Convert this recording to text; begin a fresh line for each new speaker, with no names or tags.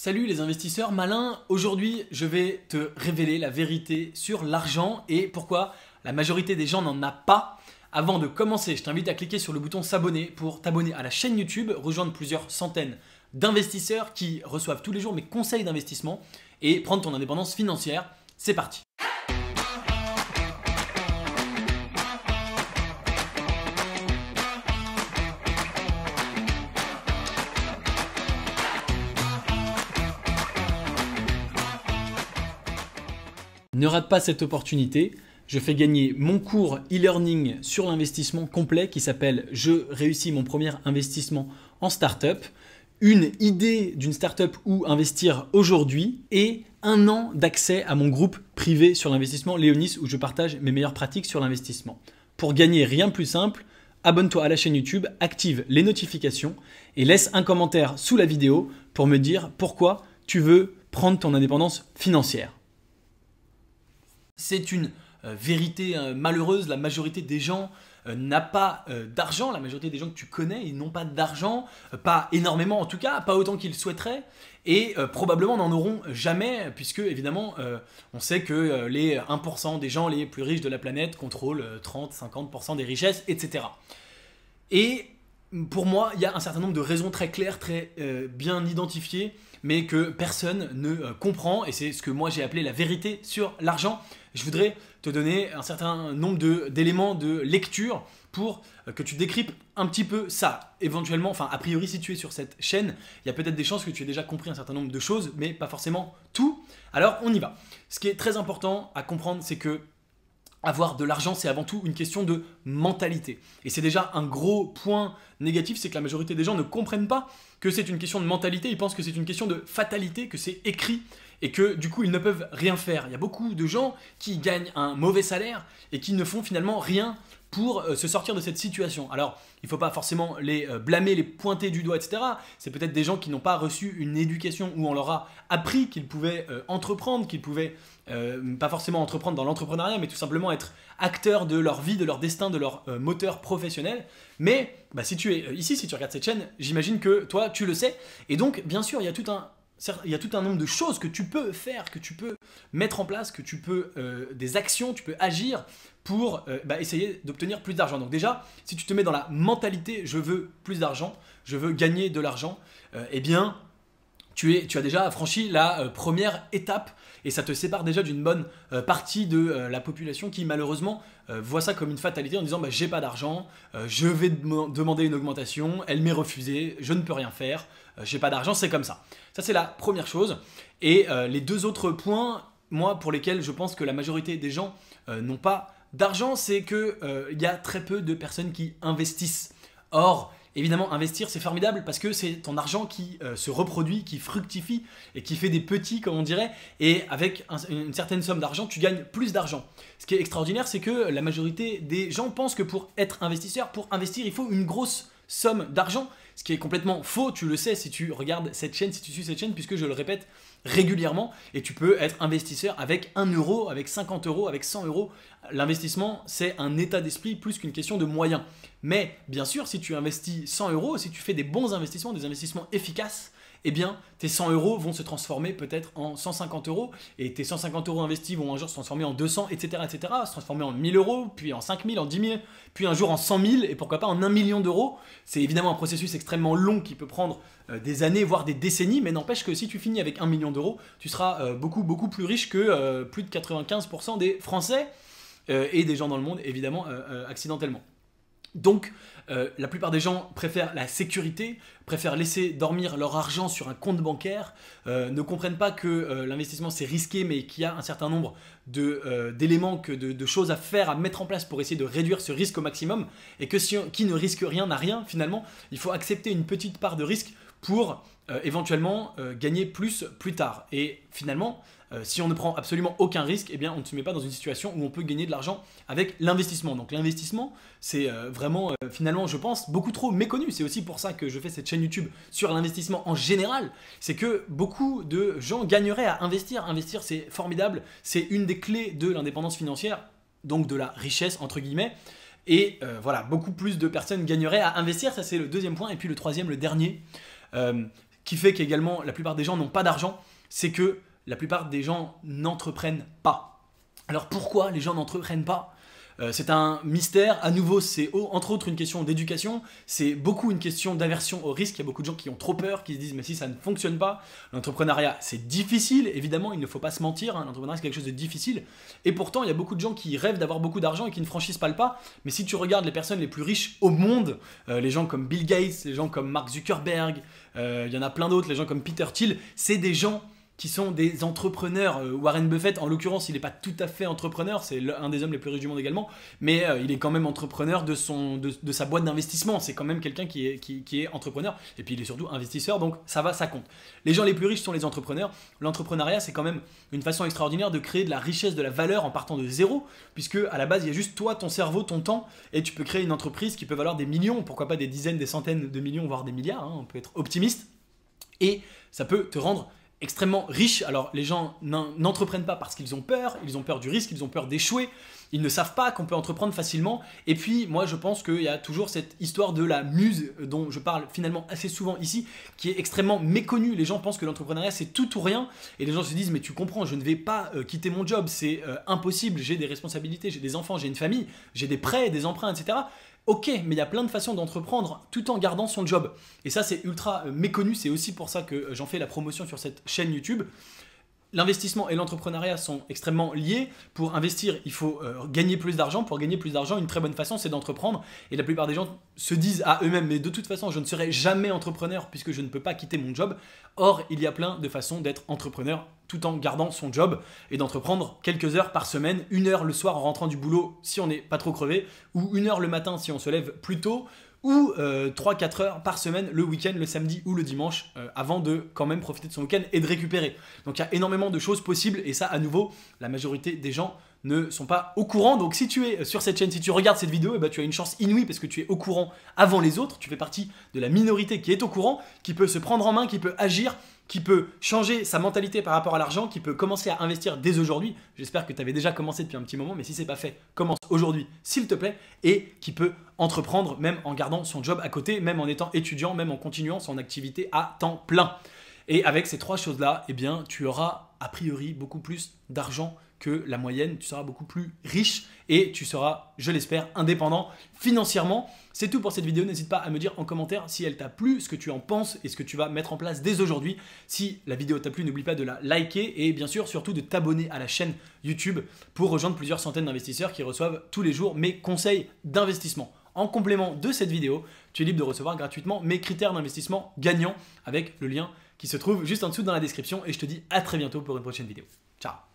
Salut les investisseurs malins, aujourd'hui je vais te révéler la vérité sur l'argent et pourquoi la majorité des gens n'en a pas. Avant de commencer, je t'invite à cliquer sur le bouton s'abonner pour t'abonner à la chaîne YouTube, rejoindre plusieurs centaines d'investisseurs qui reçoivent tous les jours mes conseils d'investissement et prendre ton indépendance financière. C'est parti Ne rate pas cette opportunité. Je fais gagner mon cours e-learning sur l'investissement complet qui s'appelle Je réussis mon premier investissement en startup, une idée d'une startup où investir aujourd'hui et un an d'accès à mon groupe privé sur l'investissement Léonis où je partage mes meilleures pratiques sur l'investissement. Pour gagner rien de plus simple, abonne-toi à la chaîne YouTube, active les notifications et laisse un commentaire sous la vidéo pour me dire pourquoi tu veux prendre ton indépendance financière. C'est une euh, vérité euh, malheureuse, la majorité des gens euh, n'a pas d'argent, la majorité des gens que tu connais, ils n'ont pas d'argent, pas énormément en tout cas, pas autant qu'ils souhaiteraient, et probablement n'en auront jamais, puisque évidemment, on sait que les 1% des gens les plus riches de la planète contrôlent 30-50% des richesses, etc. Et pour moi, il y a un certain nombre de raisons très claires, très euh, bien identifiées, mais que personne ne euh, comprend, et c'est ce que moi j'ai appelé la vérité sur l'argent. Je voudrais te donner un certain nombre d'éléments de, lecture pour euh, que tu décryptes un petit peu ça. Éventuellement, enfin a priori si tu es sur cette chaîne, il y a peut-être des chances que tu aies déjà compris un certain nombre de choses, mais pas forcément tout. Alors on y va. Ce qui est très important à comprendre, c'est que avoir de l'argent, c'est avant tout une question de mentalité. Et c'est déjà un gros point négatif, c'est que la majorité des gens ne comprennent pas que c'est une question de mentalité, ils pensent que c'est une question de fatalité, que c'est écrit et que du coup ils ne peuvent rien faire. Il y a beaucoup de gens qui gagnent un mauvais salaire et qui ne font finalement rien pour euh, se sortir de cette situation. Alors, il ne faut pas forcément les euh, blâmer, les pointer du doigt, etc. C'est peut-être des gens qui n'ont pas reçu une éducation où on leur a appris qu'ils pouvaient euh, entreprendre, qu'ils pouvaient pas forcément entreprendre dans l'entrepreneuriat, mais tout simplement être acteurs de leur vie, de leur destin, de leur moteur professionnel. Mais bah, si tu es euh, ici, si tu regardes cette chaîne, j'imagine que toi, tu le sais. Et donc, bien sûr, il y a tout un il y a tout un nombre de choses que tu peux faire, que tu peux mettre en place, que tu peux euh, des actions, tu peux agir pour euh, bah, essayer d'obtenir plus d'argent. Donc déjà, si tu te mets dans la mentalité je veux plus d'argent, je veux gagner de l'argent, eh bien tu, as déjà franchi la euh, première étape et ça te sépare déjà d'une bonne euh, partie de euh, la population qui malheureusement voit ça comme une fatalité en disant bah, j'ai pas d'argent, je vais demander une augmentation, elle m'est refusée, je ne peux rien faire, j'ai pas d'argent, c'est comme ça. Ça c'est la première chose. Et les deux autres points, moi pour lesquels je pense que la majorité des gens n'ont pas d'argent, c'est qu'il y a très peu de personnes qui investissent. Or, Évidemment, investir, c'est formidable parce que c'est ton argent qui euh, se reproduit, qui fructifie et qui fait des petits, comme on dirait. Et avec une certaine somme d'argent, tu gagnes plus d'argent. Ce qui est extraordinaire, c'est que la majorité des gens pensent que pour être investisseur, pour investir, il faut une grosse somme d'argent, ce qui est complètement faux, tu le sais si tu regardes cette chaîne, si tu suis cette chaîne, puisque je le répète, régulièrement et tu peux être investisseur avec 1 euro, avec 50 euros, avec 100 euros. L'investissement, c'est un état d'esprit plus qu'une question de moyens. Mais bien sûr, si tu investis 100 euros, si tu fais des bons investissements, des investissements efficaces, eh bien, tes 100 euros vont se transformer peut-être en 150 euros, et tes 150 euros investis vont un jour se transformer en 200, etc., etc., se transformer en 1000 euros, puis en 5000, en 10 000, puis un jour en 100 000, et pourquoi pas en 1 million d'euros. C'est évidemment un processus extrêmement long qui peut prendre euh, des années, voire des décennies, mais n'empêche que si tu finis avec 1 million d'euros, tu seras euh, beaucoup, beaucoup plus riche que euh, plus de 95% des Français et des gens dans le monde, évidemment, accidentellement. Donc, euh, la plupart des gens préfèrent la sécurité, préfèrent laisser dormir leur argent sur un compte bancaire, euh, ne comprennent pas que euh, l'investissement c'est risqué mais qu'il y a un certain nombre d'éléments, de, de, choses à faire, à mettre en place pour essayer de réduire ce risque au maximum et que si, qui ne risque rien n'a rien finalement. Il faut accepter une petite part de risque pour euh, éventuellement euh, gagner plus plus tard. Et finalement, euh, si on ne prend absolument aucun risque, eh bien, on ne se met pas dans une situation où on peut gagner de l'argent avec l'investissement. Donc l'investissement, c'est vraiment, finalement, je pense, beaucoup trop méconnu. C'est aussi pour ça que je fais cette chaîne YouTube sur l'investissement en général. C'est que beaucoup de gens gagneraient à investir. Investir, c'est formidable. C'est une des clés de l'indépendance financière, donc de la richesse, entre guillemets. Et voilà, beaucoup plus de personnes gagneraient à investir, ça c'est le deuxième point. Et puis le troisième, le dernier, qui fait qu'également la plupart des gens n'ont pas d'argent, c'est que la plupart des gens n'entreprennent pas. Alors pourquoi les gens n'entreprennent pas euh, c'est un mystère. À nouveau, c'est entre autres une question d'éducation. C'est beaucoup une question d'aversion au risque. Il y a beaucoup de gens qui ont trop peur, qui se disent mais si ça ne fonctionne pas, l'entrepreneuriat c'est difficile. Évidemment, il ne faut pas se mentir. Hein. L'entrepreneuriat c'est quelque chose de difficile. Et pourtant, il y a beaucoup de gens qui rêvent d'avoir beaucoup d'argent et qui ne franchissent pas le pas. Mais si tu regardes les personnes les plus riches au monde, euh, les gens comme Bill Gates, les gens comme Mark Zuckerberg, euh, il y en a plein d'autres, les gens comme Peter Thiel, c'est des gens qui sont des entrepreneurs. Euh, Warren Buffett, en l'occurrence, il n'est pas tout à fait entrepreneur, c'est un des hommes les plus riches du monde également, mais euh, il est quand même entrepreneur de, son, de, de sa boîte d'investissement. C'est quand même quelqu'un qui est, qui, est entrepreneur, et puis il est surtout investisseur, donc ça va, ça compte. Les gens les plus riches sont les entrepreneurs. L'entrepreneuriat, c'est quand même une façon extraordinaire de créer de la richesse, de la valeur en partant de zéro, puisque à la base, il y a juste toi, ton cerveau, ton temps, et tu peux créer une entreprise qui peut valoir des millions, pourquoi pas des dizaines, des centaines de millions, voire des milliards, hein. on peut être optimiste, et ça peut te rendre extrêmement riche. Alors les gens n'entreprennent pas parce qu'ils ont peur, ils ont peur du risque, ils ont peur d'échouer, ils ne savent pas qu'on peut entreprendre facilement. Et puis moi je pense qu'il y a toujours cette histoire de la muse dont je parle finalement assez souvent ici, qui est extrêmement méconnue. Les gens pensent que l'entrepreneuriat c'est tout ou rien, et les gens se disent mais tu comprends, je ne vais pas euh, quitter mon job, c'est euh, impossible, j'ai des responsabilités, j'ai des enfants, j'ai une famille, j'ai des prêts, des emprunts, etc. Ok, mais il y a plein de façons d'entreprendre tout en gardant son job. Et ça, c'est ultra euh, méconnu. C'est aussi pour ça que euh, j'en fais la promotion sur cette chaîne YouTube l'investissement et l'entrepreneuriat sont extrêmement liés. Pour investir, il faut euh, gagner plus d'argent. Pour gagner plus d'argent, une très bonne façon, c'est d'entreprendre. Et la plupart des gens se disent à eux-mêmes, mais de toute façon, je ne serai jamais entrepreneur puisque je ne peux pas quitter mon job. Or, il y a plein de façons d'être entrepreneur tout en gardant son job et d'entreprendre quelques heures par semaine, une heure le soir en rentrant du boulot si on n'est pas trop crevé, ou une heure le matin si on se lève plus tôt, ou 3-4 euh, heures par semaine le week-end, le samedi ou le dimanche, euh, avant de quand même profiter de son week-end et de récupérer. Donc il y a énormément de choses possibles et ça, à nouveau, la majorité des gens ne sont pas au courant. Donc si tu es euh, sur cette chaîne, si tu regardes cette vidéo, eh ben, tu as une chance inouïe parce que tu es au courant avant les autres. Tu fais partie de la minorité qui est au courant, qui peut se prendre en main, qui peut agir qui peut changer sa mentalité par rapport à l'argent, qui peut commencer à investir dès aujourd'hui. J'espère que tu avais déjà commencé depuis un petit moment, mais si ce c'est pas fait, commence aujourd'hui, s'il te plaît, et qui peut entreprendre même en gardant son job à côté, même en étant étudiant, même en continuant son activité à temps plein. Et avec ces trois choses-là, eh bien, tu auras a priori beaucoup plus d'argent que la moyenne, tu seras beaucoup plus riche et tu seras, je l'espère, indépendant financièrement. C'est tout pour cette vidéo, n'hésite pas à me dire en commentaire si elle t'a plu, ce que tu en penses et ce que tu vas mettre en place dès aujourd'hui. Si la vidéo t'a plu, n'oublie pas de la liker et bien sûr surtout de t'abonner à la chaîne YouTube pour rejoindre plusieurs centaines d'investisseurs qui reçoivent tous les jours mes conseils d'investissement. En complément de cette vidéo, tu es libre de recevoir gratuitement mes critères d'investissement gagnants avec le lien qui se trouve juste en dessous dans la description et je te dis à très bientôt pour une prochaine vidéo. Ciao